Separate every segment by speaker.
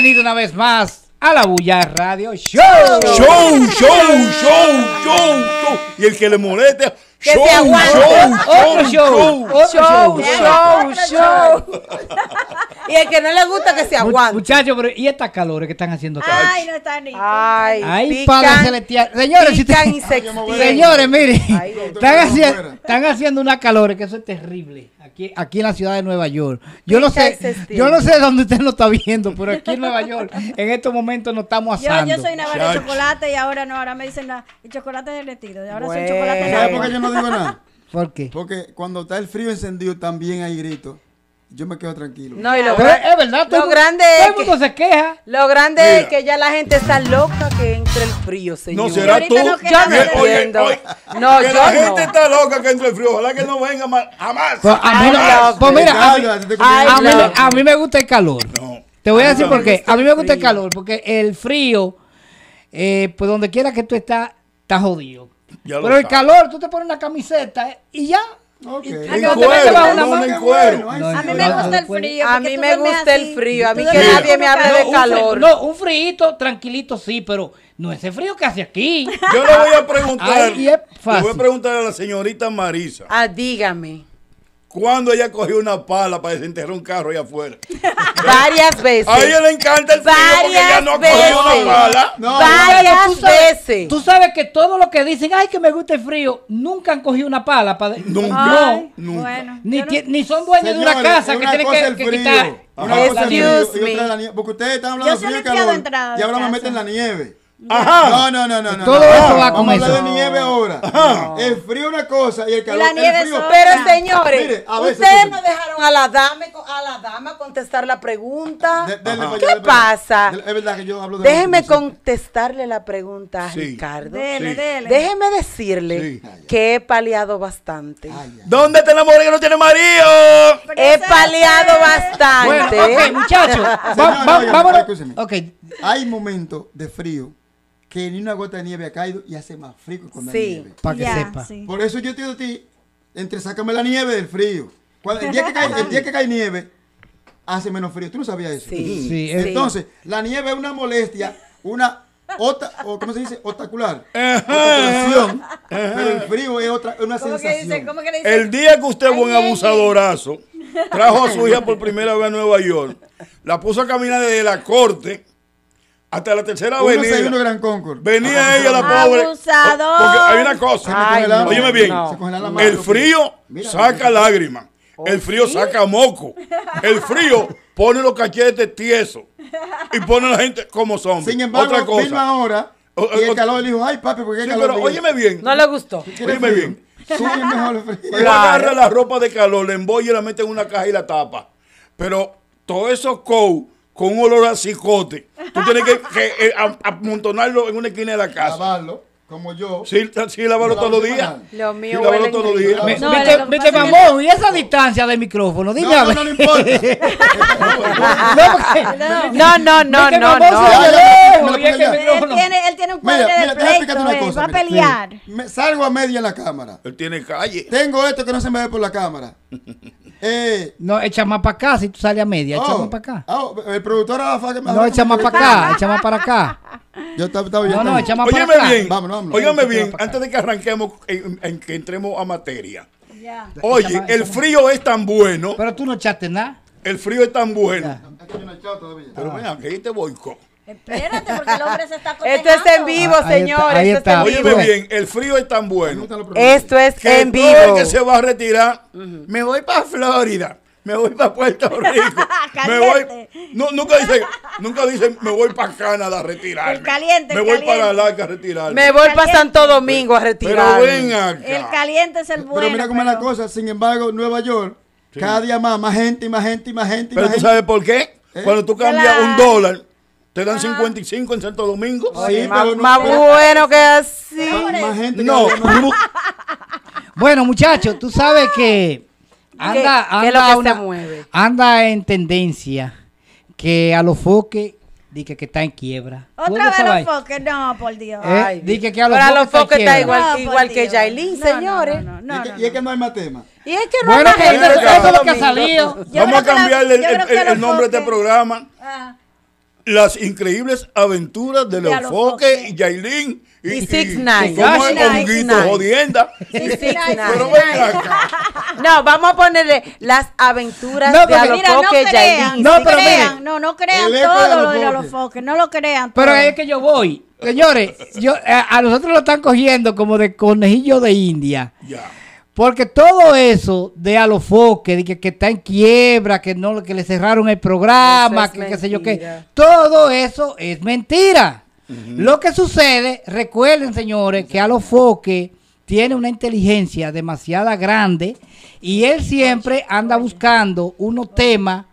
Speaker 1: Bienvenido una vez más a la Bulla Radio Show. Show, show,
Speaker 2: show, show, show. Y el que le moleste. show, show, show, otro show, show, show, show, show, show.
Speaker 3: Y el que no le gusta que se aguante.
Speaker 1: Muchachos, pero ¿y estas calores que están haciendo
Speaker 3: Ay, no están ni. Ay, Ay padre celestial. Señores, si señores, miren. están,
Speaker 1: haciendo, están, haciendo unas calores que eso es terrible. Aquí, aquí en la ciudad de Nueva York. Yo no sé, yo no sé dónde usted lo está viendo, pero aquí en Nueva York, en estos momentos no estamos asando.
Speaker 4: Yo, yo soy una barra de chocolate y ahora no, ahora me dicen la, El chocolate derretido. Y ahora soy chocolate ¿Sabes por qué yo no
Speaker 5: digo nada? ¿Por qué? Porque cuando está el frío encendido también hay gritos yo me quedo tranquilo. No, y lo Pero es
Speaker 3: verdad, todo, lo grande todo el mundo que, se queja. Lo grande es que ya la gente está loca que entre el frío, señor. No, será tú. No yo no no, que la gente
Speaker 2: está loca que entre el frío. Ojalá que no venga jamás. Pues a mí, pues, mira,
Speaker 1: a mí, me gusta el calor. Te voy a decir por qué. A mí me gusta el calor, porque el frío, eh, pues donde quiera que tú estás, estás jodido. Pero el calor, tú te pones una camiseta eh, y ya a mí me gusta el
Speaker 3: frío. A mí me gusta el frío. A mí que nadie me hable de calor.
Speaker 1: No, un frío tranquilito sí,
Speaker 2: pero no ese frío que hace aquí. Yo le voy a preguntar. le voy a preguntar a la señorita Marisa. Ah, dígame cuando ella cogió una pala para desenterrar un carro allá afuera. Varias veces. A ella le
Speaker 3: encanta el frío porque ella no ha cogido una pala.
Speaker 2: No, Varias veces.
Speaker 1: Tú sabes que todo lo que dicen, ay, que me gusta el frío, nunca han cogido una pala. Para... Nunca.
Speaker 2: Bueno,
Speaker 1: ni, ni, son dueños de una casa que tienen que, que
Speaker 5: quitar. Una el frío Porque ustedes están hablando de frío y ahora me meten la nieve. Ajá. No, no, no, no. Todo eso va con eso. Vamos a de nieve ahora. El frío una cosa y el calor. Y la nieve Pero señores, ustedes no
Speaker 3: dejaron a la dama a la dama contestar la pregunta. ¿Qué
Speaker 5: pasa? Es verdad que yo hablo de Déjeme
Speaker 3: contestarle la pregunta a Ricardo. Déjeme decirle que he paliado bastante.
Speaker 5: ¿Dónde está la amor que no tiene marido? He paliado bastante. ok, ¿eh? muchachos. Vámonos. Hay momentos de frío que ni una gota de nieve ha caído y hace más frío cuando la nieve. Para que sepa. Por eso yo te digo a ti, entre sácame la nieve del frío. el, día que cae, el día que cae nieve, hace menos frío. ¿Tú no sabías eso? Sí. sí Entonces, la nieve es una molestia, una... ¿Cómo se dice? Obstacular. Pero el frío es otra, una sensación. ¿cómo que le dice? El día que usted fue un abusadorazo, trajo a su hija por primera
Speaker 2: vez a Nueva York, la puso a caminar desde la corte hasta la tercera venía Venía ella, la pobre. Porque hay una cosa. bien. El frío saca lágrimas. Oh, el frío saca moco. El frío pone los cachetes tiesos. Y pone a la gente como son Sin embargo, Otra cosa.
Speaker 5: ahora. Y el calor le dijo, ay papi, porque sí, calor. Pero óyeme bien. No le gustó. Óyeme bien. agarra
Speaker 2: la ropa de calor, la embolla y la mete en una caja y la tapa. Pero todos esos co con un olor a cicote. Tú tienes que, eh, amontonarlo en una esquina de la casa. Lavarlo,
Speaker 5: como yo. Sí, sí, lavarlo todos los días. Lo mío
Speaker 2: lavarlo todos los días. Vete, mamón,
Speaker 1: y esa distancia del micrófono, dime no, no, no importa.
Speaker 5: No, No, no, no, Él, tiene, un de una cosa. va a pelear. Me- salgo a media en la cámara. Él tiene calle. Tengo esto que no se me ve por la cámara. Eh, no, echa más para acá si tú
Speaker 1: sales a media. echa oh, más para
Speaker 5: acá. Oh, el productor Rafa que me No, echa más para acá.
Speaker 1: Echa más para acá.
Speaker 2: Yo estaba, viendo No, no, echa más para acá. Bien, Óyeme bien, antes de que arranquemos, en, que entremos a materia.
Speaker 5: Oye, el
Speaker 2: frío es tan bueno. Pero tú no echaste nada. El frío es tan bueno. Pero venga que ahí te con
Speaker 5: Espérate, porque el se
Speaker 3: está
Speaker 2: Esto es en vivo, ah, señores. Ahí está, bien, el frío es tan bueno. Esto es en vivo. El que se va a retirar, me voy para Florida, me voy para Puerto Rico, me voy. nunca dicen, me voy para Canadá a retirarme. El caliente, Me voy para Alaska a retirarme. Me voy para Santo Domingo a retirarme.
Speaker 5: Pero El caliente
Speaker 2: es el bueno. Pero mira cómo es
Speaker 5: la cosa. Sin embargo, Nueva York, cada día más, más gente, más gente, y más gente. Pero tú sabes
Speaker 2: por qué? ¿Eh? Cuando tú cambias un dólar te dan 55 ah. en Santo Domingo. sí, más, más bueno
Speaker 3: que así. Más gente no.
Speaker 1: bueno, muchachos, tú sabes ah. que anda, anda, mueve? anda en tendencia que a los foques dije que está en quiebra. Otra vez
Speaker 4: los
Speaker 3: foques, no, por Dios. ¿Eh? que a los, foques, está, igual, igual que Yailin, señores.
Speaker 2: y, es que no hay más tema.
Speaker 3: Y es que no hay más tema. Eso es lo que ha salido. Vamos a cambiarle
Speaker 2: el, nombre de este programa. Ah las increíbles aventuras de los foques y, y Six Nine. jodienda.
Speaker 3: No, vamos a ponerle las aventuras
Speaker 2: no, de foques
Speaker 4: y Yailin. No, pero crean, no, no crean todo lo de foques, no lo crean. Pero es que
Speaker 1: yo voy. Señores, yo, eh, a, nosotros lo están cogiendo como de conejillo de India. Ya. Porque todo eso de Alofoque, que, está en quiebra, que no que le cerraron el programa, que qué sé yo qué, todo eso es mentira. Lo que sucede, recuerden señores, que Alofoque tiene una inteligencia demasiado grande y él siempre anda buscando unos temas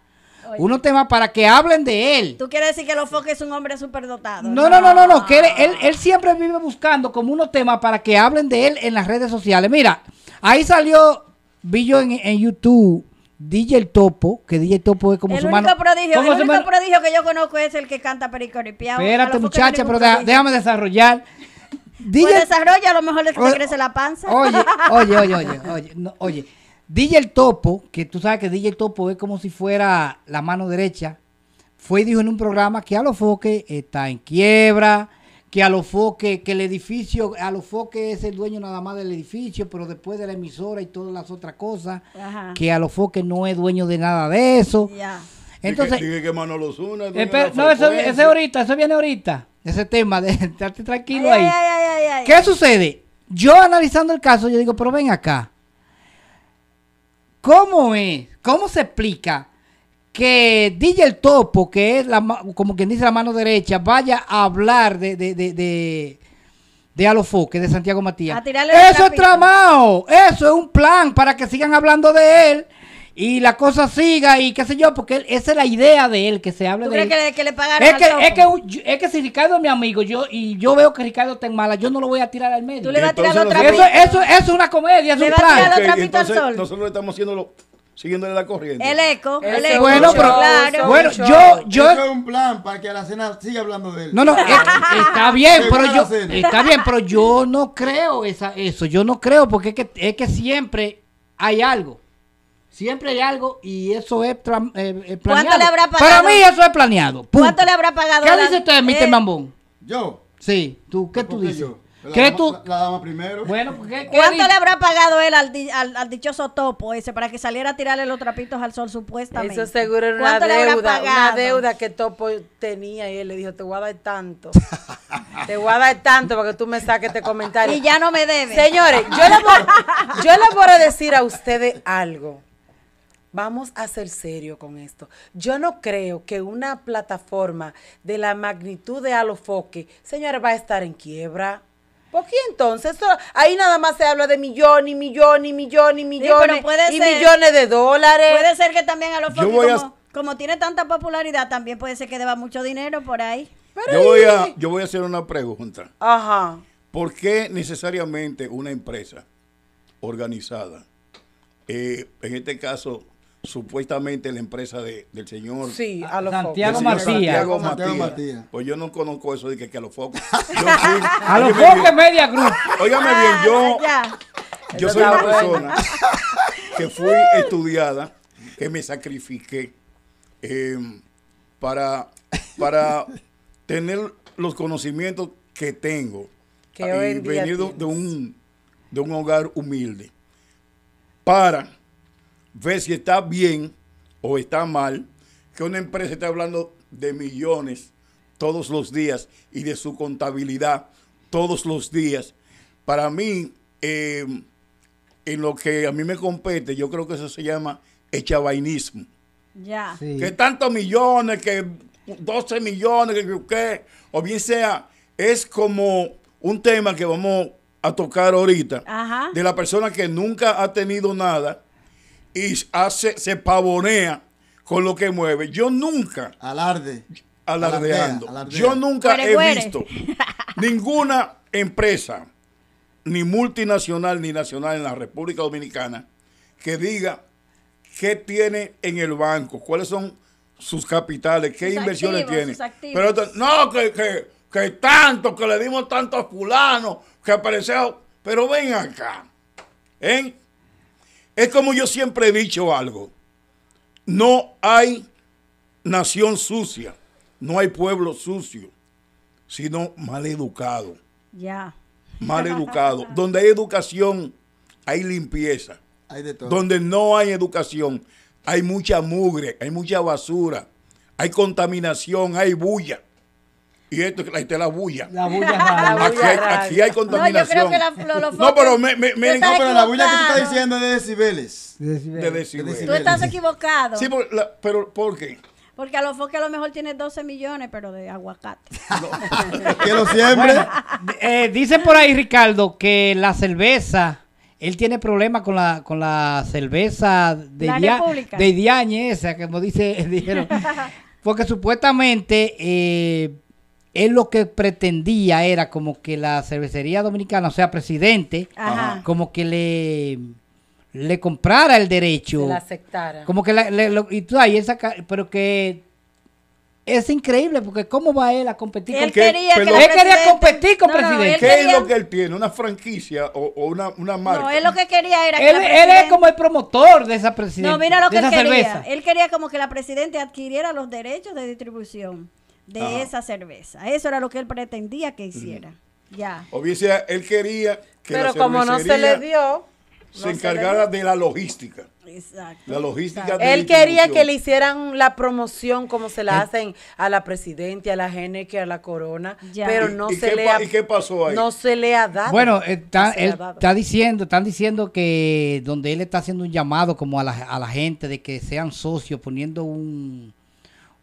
Speaker 1: unos temas para que hablen de él.
Speaker 4: ¿Tú quieres decir que Alofoque es un hombre superdotado? No, no, no, no, no, ah. él, él
Speaker 1: siempre vive buscando como unos temas para que hablen de él en las redes sociales. Mira, Ahí salió, vi yo en, YouTube. DJ el Topo, que DJ el Topo es
Speaker 4: como el su mano. Prodigio, el único prodigio que yo conozco es el que canta pericoripiado. Espérate, muchacha, pero déjame desarrollar. DJ... Pues desarrolla, a lo mejor le crece la panza. Oye, oye,
Speaker 1: oye, oye, oye, oye. DJ el Topo, que tú sabes que DJ el Topo es como si fuera la mano derecha, fue y dijo en un programa que a los foques está en quiebra, que a los foques, que el edificio, a los foques es el dueño nada más del edificio, pero después de la emisora y todas las otras cosas, que a los foques no es dueño de nada de eso. Entonces,
Speaker 2: que es eh, no, eso,
Speaker 1: ahorita, eso viene ahorita. Ese tema de estarte tranquilo ahí. Ay, ¿Qué sucede? Yo analizando el caso, yo digo, pero ven acá. ¿Cómo es? ¿Cómo se explica? que DJ el Topo, que es la, como quien dice la mano derecha, vaya a hablar de, de, de, de, de de Santiago Matías. Eso es tramado, eso es un plan para que sigan hablando de él y la cosa siga y qué sé yo, porque esa es la idea de él, que se hable de él. Que, le,
Speaker 4: que le es, que, es
Speaker 1: que, es, que, si Ricardo es mi amigo yo y yo veo que Ricardo está en mala, yo no lo voy a tirar al medio. Eso, eso, es una comedia, es
Speaker 5: le
Speaker 2: Nosotros estamos haciendo lo siguiéndole la corriente. El eco, el, eco. Bueno,
Speaker 1: pero, claro. bueno, yo, yo. es un
Speaker 5: plan para que la cena siga hablando de él. No, no, eh, está bien, pero yo, está bien,
Speaker 1: pero yo no creo esa, eso, yo no creo porque es que, es que siempre hay algo. Siempre hay algo y eso es planeado. Eh, eh, ¿Cuánto le habrá pagado? Para mí eso es planeado.
Speaker 4: ¿Cuánto le habrá pagado? ¿Qué dice usted, Mr. Eh,
Speaker 1: Mambón? Yo.
Speaker 5: Sí, tú, ¿qué tú dices? Yo? La, primero. Bueno,
Speaker 4: ¿qué, cuánto le habrá pagado él al, dichoso topo ese para que saliera a tirarle los trapitos al sol supuestamente? Eso seguro era una deuda, una deuda
Speaker 3: que topo tenía y él le dijo, te voy a dar tanto. te voy a dar tanto para que tú me saques este comentario. Y ya no me debes. Señores, yo les voy, yo les voy a decir a ustedes algo. Vamos a ser serios con esto. Yo no creo que una plataforma de la magnitud de Alofoque, señores, va a estar en quiebra. ¿Por pues, qué entonces? ahí nada más se habla de millón y millón y millón y millones y millones de dólares. Puede ser que también a
Speaker 4: los como, tiene tanta popularidad, también puede ser que deba mucho dinero por ahí.
Speaker 2: yo, voy a, hacer una pregunta. Ajá. ¿Por qué necesariamente una empresa organizada, eh, en este caso supuestamente la empresa de, del señor
Speaker 3: Santiago, Matías.
Speaker 2: Pues yo no conozco eso de que, a los focos.
Speaker 4: a los focos media
Speaker 2: cruz. Óigame bien, ah, yo, yo soy una persona que fui estudiada, que me sacrifiqué em, para, para tener los conocimientos que tengo y venir de, un, de un hogar humilde para ver si está bien o está mal que una empresa está hablando de millones todos los días y de su contabilidad todos los días. Para mí, eh, en lo que a mí me compete, yo creo que eso se llama echavainismo. Ya. Que tantos millones, que 12 millones, que, qué, o bien sea, es como un tema que vamos a tocar ahorita de la persona que nunca ha tenido nada y hace, se pavonea con lo que mueve. Yo nunca. Alarde. Alardeando. Yo nunca he visto ninguna empresa, ni multinacional ni nacional en la República Dominicana, que diga qué tiene en el banco, cuáles son sus capitales, qué inversiones tiene. Pero no, que, que, tanto, que le dimos tanto a fulano, que apareció. Pero ven acá. ¿eh? Es como yo siempre he dicho algo. No hay nación sucia, no hay pueblo sucio, sino mal educado. Ya. Mal educado. Donde hay educación, hay limpieza. Donde no hay educación, hay mucha mugre, hay mucha basura, hay contaminación, hay bulla. Y esto es la bulla.
Speaker 5: La bulla aquí, hay, contaminación. No, pero me, la bulla que tú estás diciendo es de decibeles. De decibeles. Tú estás
Speaker 4: equivocado. Sí,
Speaker 5: pero ¿por
Speaker 2: qué?
Speaker 4: Porque a los a lo mejor tiene 12 millones, pero de aguacate.
Speaker 1: que lo eh, dice por ahí, Ricardo, que la cerveza. Él tiene problemas con la, con la cerveza de, la de esa, como dice, dijeron. Porque supuestamente eh, él lo que pretendía era como que la cervecería dominicana, sea, presidente, como que le le comprara el derecho. La
Speaker 3: aceptara. Como
Speaker 1: que y tú ahí
Speaker 2: pero que es
Speaker 1: increíble porque cómo va él a competir con el que él quería
Speaker 2: competir con presidente. ¿Qué es lo que él tiene? ¿Una franquicia o, una, una, marca? No, él lo
Speaker 4: que quería era que él, es
Speaker 2: como el promotor de esa presidencia. No, mira lo que quería.
Speaker 4: Él quería como que la presidente adquiriera los derechos de distribución de esa cerveza. Eso era lo que él pretendía que hiciera.
Speaker 2: Ya. O él quería que Pero como no se le dio, se encargara de la logística. Exacto. La logística Él quería que le
Speaker 3: hicieran la promoción como se la eh. hacen a la presidenta, a la que a la corona, pero no se le ha, qué pasó No se le ha dado. Bueno, está, está
Speaker 1: diciendo, están diciendo que donde él está haciendo un llamado como a la gente de que sean socios, poniendo un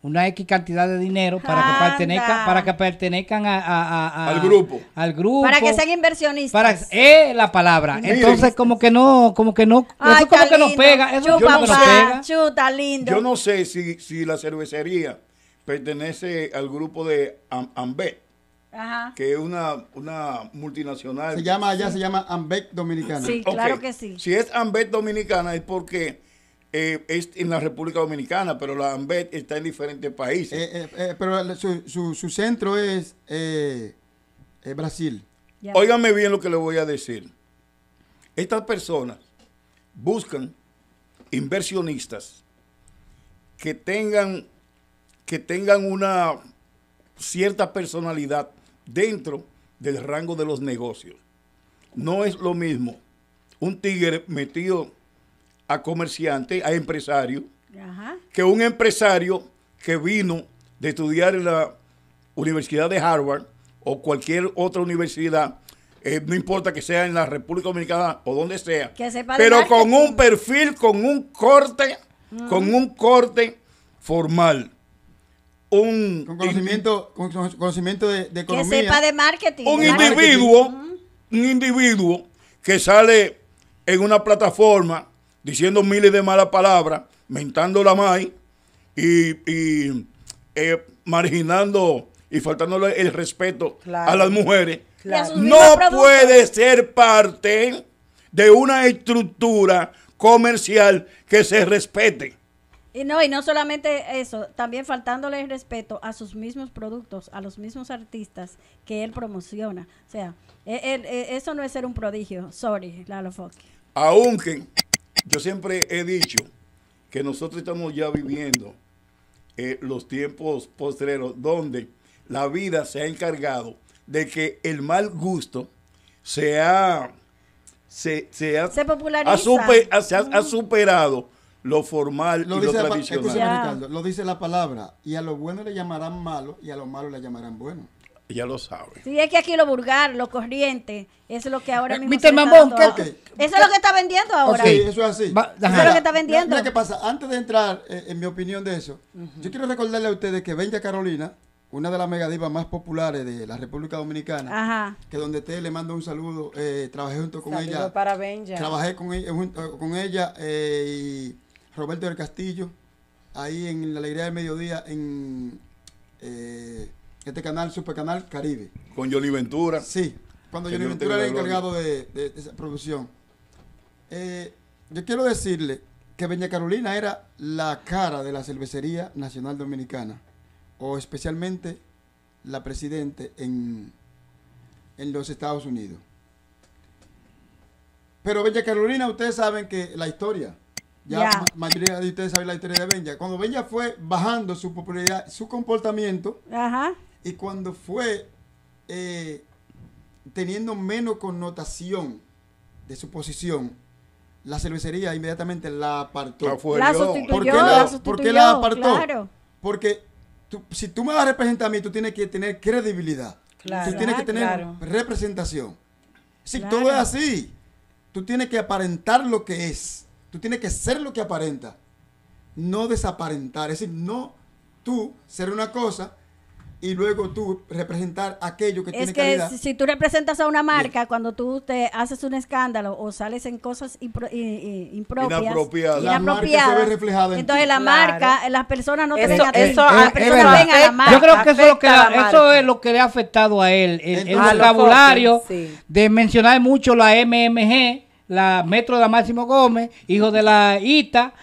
Speaker 1: una X cantidad de dinero para que pertenezcan, para que pertenezcan al grupo. Al grupo. Para que sean
Speaker 4: inversionistas.
Speaker 1: Para eh, la palabra. Entonces como que no, como que no, eso como que nos pega, eso chuta,
Speaker 4: Chuta, lindo. Yo
Speaker 2: no sé si, la cervecería pertenece al grupo de Am que es una, multinacional. Se llama allá, se llama Ambec Dominicana. Sí, claro que sí. Si es Ambec Dominicana es porque eh, es en la República Dominicana, pero la AMBET está en diferentes países.
Speaker 5: Eh, eh, pero su, centro es Brasil. Óigame bien lo que le voy a decir. Estas personas
Speaker 2: buscan inversionistas que tengan, que tengan una cierta personalidad dentro del rango de los negocios. No es lo mismo un tigre metido a comerciantes, a empresarios, que un empresario que vino de estudiar en la Universidad de Harvard o cualquier otra universidad, eh, no importa que sea en la República Dominicana o donde sea, pero con un perfil, con un corte, con un corte formal. Un con conocimiento, conocimiento de, de, economía.
Speaker 4: Un individuo,
Speaker 2: un individuo que sale en una plataforma diciendo miles de malas palabras, mentando la MAI y, eh, marginando y faltándole el respeto a las mujeres, no puede ser parte de una estructura comercial que se respete.
Speaker 4: Y no, y no solamente eso, también faltándole el respeto a sus mismos productos, a los mismos artistas que él promociona. O sea, e, e, e, eso no es ser un prodigio. Sorry, Lalo Fox.
Speaker 2: Aunque yo siempre he dicho que nosotros estamos ya viviendo eh, los tiempos postreros donde la vida se ha encargado de que el mal gusto se ha, se, ha, Ha, superado lo formal y lo este tradicional.
Speaker 5: lo dice la palabra, y a lo bueno le llamarán malo y a lo malo le llamarán bueno. Ya lo sabe.
Speaker 4: Sí, es que aquí lo vulgar, lo corriente, es lo que ahora eh, mismo. Eso es lo que está vendiendo ahora. Sí,
Speaker 5: eso es así. eso es lo que está vendiendo. Mira, qué pasa. Antes de entrar eh, en mi opinión de eso, yo quiero recordarle a ustedes que Benja Carolina, una de las megadivas más populares de la República Dominicana, que donde esté, le mando un saludo, eh, trabajé junto con saludo ella. para
Speaker 3: Benja. Trabajé con
Speaker 5: ella, con ella y Roberto del Castillo, ahí en la Alegría del Mediodía, en este canal, Super Canal Caribe. Con
Speaker 2: Johnny Ventura. Sí, cuando Johnny Ventura era encargado de,
Speaker 5: esa producción. Eh, yo quiero decirle que Beña Carolina era la cara de la cervecería nacional dominicana, o especialmente la presidente en, en los Estados Unidos. Pero Bella Carolina, ustedes saben que la historia, ya la mayoría de ustedes saben la historia de Bella. Cuando Bella fue bajando su popularidad, su comportamiento, Ajá. Y cuando fue eh, teniendo menos connotación de su posición, la cervecería inmediatamente la apartó. La, sustituyó, ¿Por qué la, apartó? Porque si tú me vas a representar a mí, tú tienes que tener credibilidad. Claro, tú tienes que ah, tener representación. Si todo es así, tú tienes que aparentar lo que es. Tú tienes que ser lo que aparenta. No desaparentar. Es decir, no tú ser una cosa y luego tú representar aquello que es tiene que calidad. Si, si
Speaker 4: tú representas a una marca, cuando tú te haces un escándalo o sales en cosas impropias,
Speaker 5: la marca se ve reflejada en entonces la marca,
Speaker 4: las personas no eso, te ven a a la marca. Yo creo que eso, lo que eso
Speaker 1: es lo que le ha afectado a él, el, vocabulario de mencionar mucho la MMG la metro de Máximo Gómez, hijo de la Ita,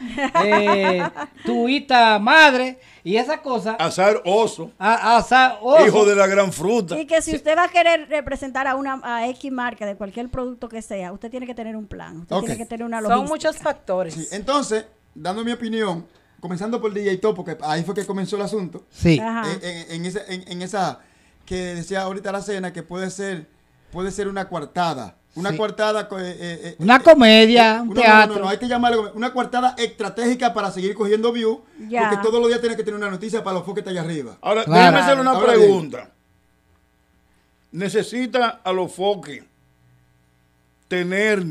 Speaker 1: eh, tu Ita madre,
Speaker 2: y esa cosa. Azar oso. oso. Hijo de la gran fruta. Y
Speaker 4: que si usted va a querer representar a una a X marca de cualquier producto que sea, usted tiene que tener un plan. Usted tiene que tener una logística. Son
Speaker 5: muchos factores. Entonces, dando mi opinión, comenzando por DJ Top, porque ahí fue que comenzó el asunto. Sí. En, esa, que decía ahorita la cena, que puede ser, puede ser una coartada una cuartada una comedia, un teatro. No, no, no, hay que llamarlo una cuartada estratégica para seguir cogiendo views. Porque todos los días tienes que tener una noticia para los foques allá arriba. Ahora, déjeme déjame hacerle una pregunta.
Speaker 2: ¿Necesita a los foques tener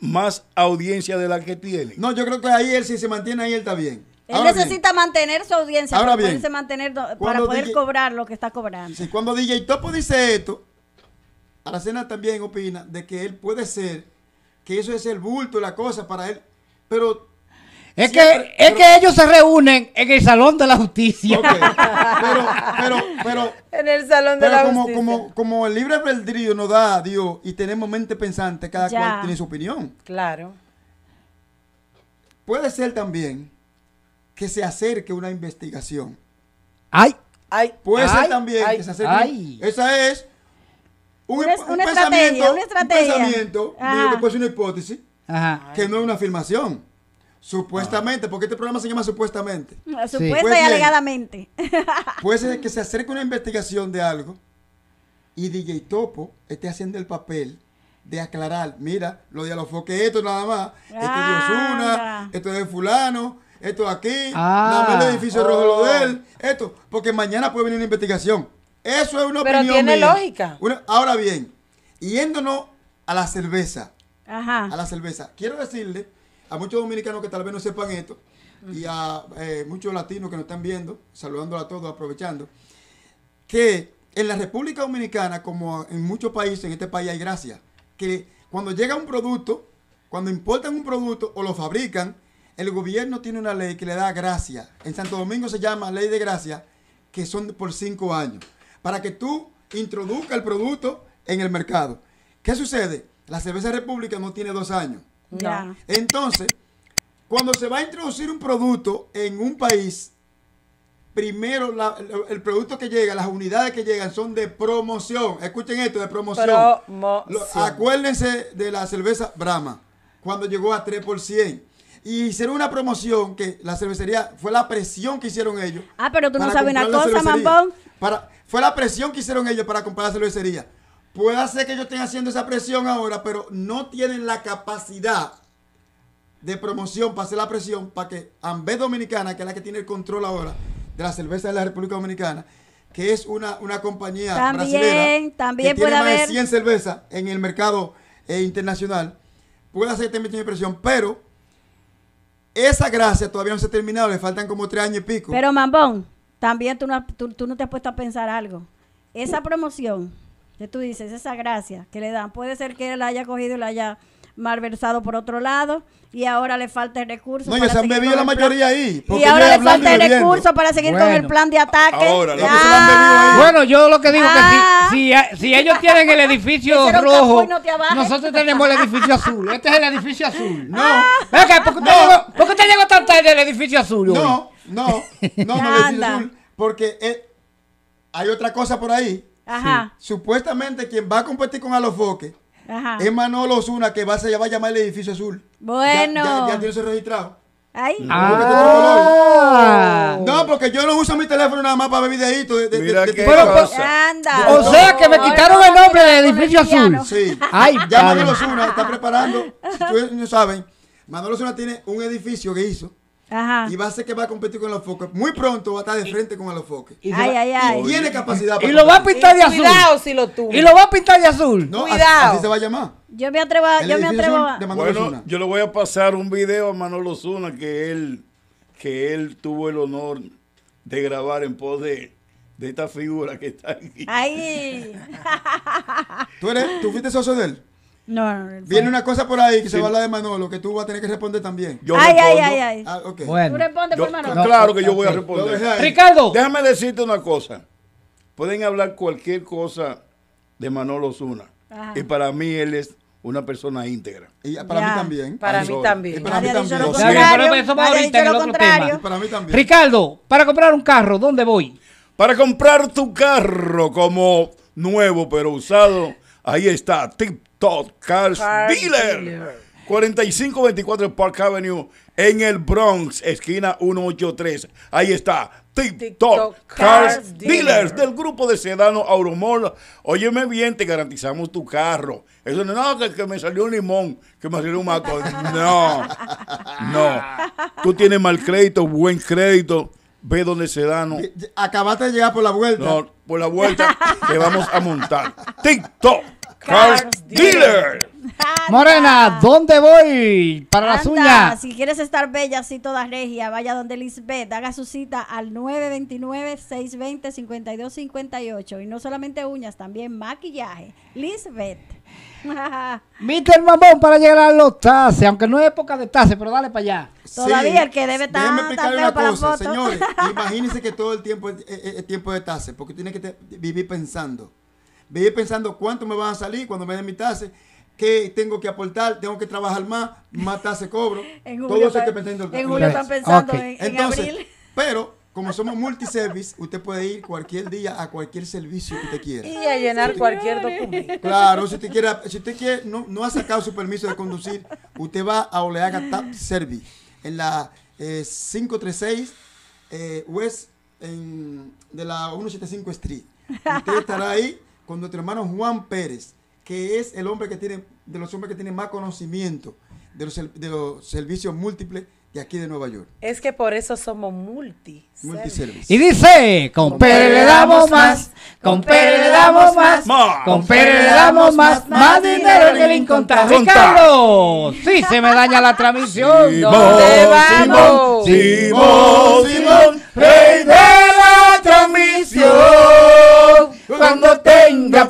Speaker 2: más
Speaker 5: audiencia de la que tiene? No, yo creo que ahí él, si se mantiene ahí, él está bien. Él necesita
Speaker 4: mantener su audiencia para, mantener, para poder cobrar lo que está cobrando.
Speaker 5: Si cuando DJ Topo dice esto, Aracena también opina de que él puede ser, que eso es el bulto, la cosa para él, pero... Es, que, es
Speaker 1: que ellos se reúnen en el Salón
Speaker 5: de la Justicia. Pero, pero, pero... En el Salón de la como, Justicia. Como, como el libre albedrío nos da a Dios y tenemos mente pensante, cada cual tiene su opinión. Claro. Puede ser también que se acerque una investigación. ¡Ay! Ay, Puede ser también que se acerque. Esa es un, una, una pensamiento, estrategia. Un pensamiento que una hipótesis, que no es una afirmación. Supuestamente, porque este programa se llama Supuestamente.
Speaker 2: Ah, supuesta
Speaker 5: y
Speaker 4: alegadamente.
Speaker 5: Puede ser que se acerque una investigación de algo y DJ Topo esté haciendo el papel de aclarar, mira, lo de los foques, esto nada más, esto es Osuna, esto es de fulano, esto es aquí, nada más el ah. edificio rojo lo de él, oh. esto, porque mañana puede venir una investigación eso es una opinión opinión. Pero tiene lógica. ahora bien, yéndonos a la cerveza. Ajá. A la cerveza. Quiero decirle a muchos dominicanos que tal vez no sepan esto y a eh, muchos latinos que nos están viendo, saludándola a todos, aprovechando, que en la República Dominicana, como en muchos países, en este país hay gracia, que cuando llega un producto, cuando importan un producto o lo fabrican, el gobierno tiene una ley que le da gracia. En Santo Domingo se llama ley de gracia, que son por cinco años para que tú introduzcas el producto en el mercado. ¿Qué sucede? La cerveza república no tiene dos años. Entonces, cuando se va a introducir un producto en un país, primero el producto que llega, las unidades que llegan son de promoción. Escuchen esto, de promoción. promoción. acuérdense de la cerveza Brahma, cuando llegó a 3 por 100. Y hicieron una promoción que la cervecería, fue la presión que hicieron ellos.
Speaker 4: Ah, pero tú no sabes una cosa,
Speaker 5: fue la presión que hicieron ellos para comprar la cervecería. Puede ser que ellos estén haciendo esa presión ahora, pero no tienen la capacidad de promoción para hacer la presión para que ambed Dominicana, que es la que tiene el control ahora de la cerveza de la República Dominicana, que es una, compañía también, también que tiene más de 100 cervezas en el mercado eh, internacional, puede hacer también este presión, pero esa gracia todavía no se ha terminado, le faltan como tres años y pico. Pero
Speaker 4: Mambón, también tú no, te has puesto a pensar algo. Esa promoción que tú dices, esa gracia que le dan, puede ser que él la haya cogido y la haya malversado por otro lado y ahora le falta el recurso. No, para se han bebido la mayoría ahí. Y ahora le falta el recurso para seguir con el plan de ataque. Bueno,
Speaker 5: yo lo que digo es que si, ah. eh,
Speaker 1: si, ellos tienen el edificio rojo, nosotros tenemos el edificio azul. Este es el edificio
Speaker 5: azul. No. ¿por, qué te llegó, tan tarde el edificio azul? No. No, no, no le porque eh, hay otra cosa por ahí. Ajá. Supuestamente quien va a competir con Alofoque es Manolo Osuna, que va a, va a llamar el edificio azul. Bueno. Ya, tiene su registrado. Ay. Ah. No, porque yo no uso mi teléfono nada más para ver videitos. Pues,
Speaker 2: o sea que me quitaron el nombre
Speaker 5: del edificio azul. Sí. Ay, ya Manolo Osuna está preparando. Si ustedes no saben, Manolo Osuna tiene un edificio que hizo y va a ser que va a competir con el foques. Muy pronto va a estar de frente con el foques. Y, ay, ay, ay. y tiene capacidad para Y lo va a pintar de azul. Cuidado si lo tuvo. Y lo va a pintar de azul. Cuidado. Así, se va a
Speaker 4: llamar. Yo me atrevo, a, yo me atrevo
Speaker 5: Bueno, yo
Speaker 2: le voy a pasar un video a Manolo Zuna que él, que él tuvo el honor de grabar en pos de, de esta figura que está aquí.
Speaker 5: Ay. ¿Tú, ¿Tú fuiste socio de él? No, no, no. Viene una cosa por ahí que se va a hablar de Manolo, que tú vas a tener que responder también. Yo ay, ay, ay, ay.
Speaker 2: Ah, bueno. Tú
Speaker 5: respondes por pues, Manolo. claro que yo voy a responder. Ricardo.
Speaker 2: Déjame decirte una cosa. Pueden hablar cualquier cosa de Manolo Zuna. Y para mí él es una persona íntegra. Y para mí también. Para mí también. para mí también.
Speaker 5: Para mí también. Ricardo,
Speaker 2: para comprar un carro, ¿dónde voy? Para comprar tu carro como nuevo pero usado, ahí está Tip Cars Dealer. 4524 Park Avenue en el Bronx, esquina 183. Ahí está. TikTok, Cars Dealers del grupo de Sedano Auromol. Óyeme bien, te garantizamos tu carro. Eso no, no que, me salió un limón, que me salió un maco. No, no. Tú tienes mal crédito, buen crédito. Ve donde Sedano. Acabaste de llegar por la vuelta. No, por la vuelta te vamos a montar. TikTok. Dealer.
Speaker 1: Morena, ¿dónde voy? Para las uñas. Si
Speaker 4: quieres estar bella, así toda regia, vaya donde Lisbeth. Haga su cita al 929-620-5258. Y no solamente uñas, también maquillaje. Lisbeth. el
Speaker 1: Mamón para llegar a los tases, aunque no es época
Speaker 4: de tases, pero dale para allá. Todavía el que debe estar. Déjenme explicarle una cosa, señores.
Speaker 5: imagínense que todo el tiempo es, tiempo de tases, porque tiene que vivir pensando. Veía pensando cuánto me van a salir cuando me den mi tasa, qué tengo que aportar, tengo que trabajar más, más tasa cobro. en julio, En están pensando en, abril. Pero como somos multiservice, usted puede ir cualquier día a cualquier servicio que usted quiera. Y a llenar cualquier documento. Claro, si usted quiere, si no, ha sacado su permiso de conducir, usted va a Oleaga Tap Service en la 536 eh, eh, West de la 175 Street. Usted estará ahí con nuestro hermano Juan Pérez, que es el hombre que tiene, de los hombres que tiene más conocimiento de los, servicios múltiples de aquí de Nueva York.
Speaker 3: Es que por eso somos multi.
Speaker 5: Y
Speaker 1: dice, con
Speaker 5: Pérez le damos más, con Pérez le damos más,
Speaker 1: con Pérez le damos más, más dinero que el incontable. Ricardo, sí se me daña la transmisión. ¿Dónde vamos? Simón,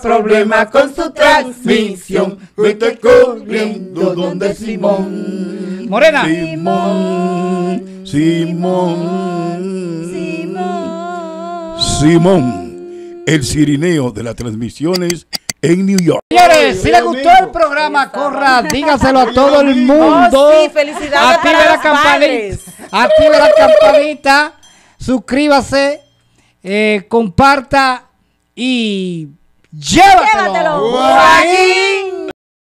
Speaker 2: problema con su transmisión. estoy corriendo donde Simón. Morena. Simón. Simón. Simón. Simón. El sirineo de las transmisiones en New York.
Speaker 1: Señores, si les gustó el programa, corra, dígaselo a todo el mundo. Oh, felicidades la campanita.
Speaker 3: Active la campanita.
Speaker 1: Suscríbase, eh, comparta y llévatelo. llévatelo.